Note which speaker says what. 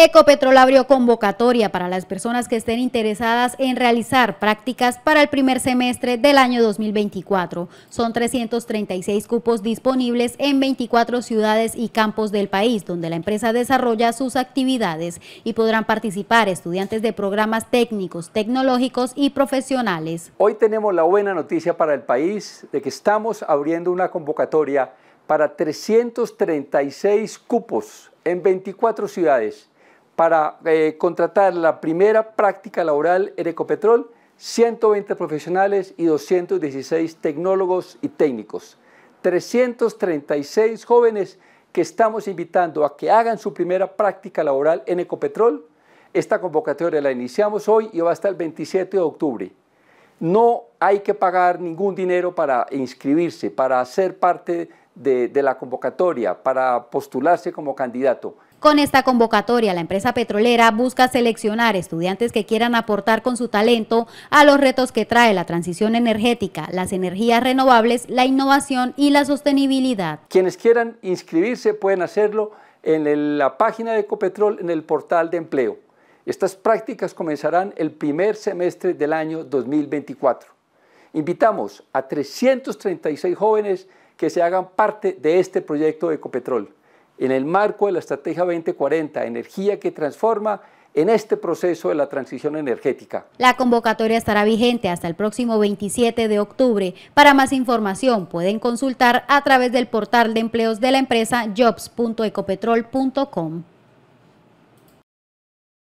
Speaker 1: Ecopetrol abrió convocatoria para las personas que estén interesadas en realizar prácticas para el primer semestre del año 2024. Son 336 cupos disponibles en 24 ciudades y campos del país donde la empresa desarrolla sus actividades y podrán participar estudiantes de programas técnicos, tecnológicos y
Speaker 2: profesionales. Hoy tenemos la buena noticia para el país de que estamos abriendo una convocatoria para 336 cupos en 24 ciudades para eh, contratar la primera práctica laboral en Ecopetrol, 120 profesionales y 216 tecnólogos y técnicos. 336 jóvenes que estamos invitando a que hagan su primera práctica laboral en Ecopetrol. Esta convocatoria la iniciamos hoy y va hasta el 27 de octubre no hay que pagar ningún dinero para inscribirse, para ser parte de, la convocatoria, para postularse como candidato.
Speaker 1: Con esta convocatoria, la empresa petrolera busca seleccionar estudiantes que quieran aportar con su talento a los retos que trae la transición energética, las energías renovables, la innovación y la sostenibilidad.
Speaker 2: Quienes quieran inscribirse pueden hacerlo en la página de Ecopetrol en el portal de empleo. Estas prácticas comenzarán el primer semestre del año 2024. Invitamos a 336 jóvenes que se hagan parte de este proyecto de Ecopetrol, en el marco de la Estrategia 2040, Energía que Transforma, en este proceso de la transición energética.
Speaker 1: La convocatoria estará vigente hasta el próximo 27 de octubre. Para más información pueden consultar a través del portal de empleos de la empresa jobs.ecopetrol.com.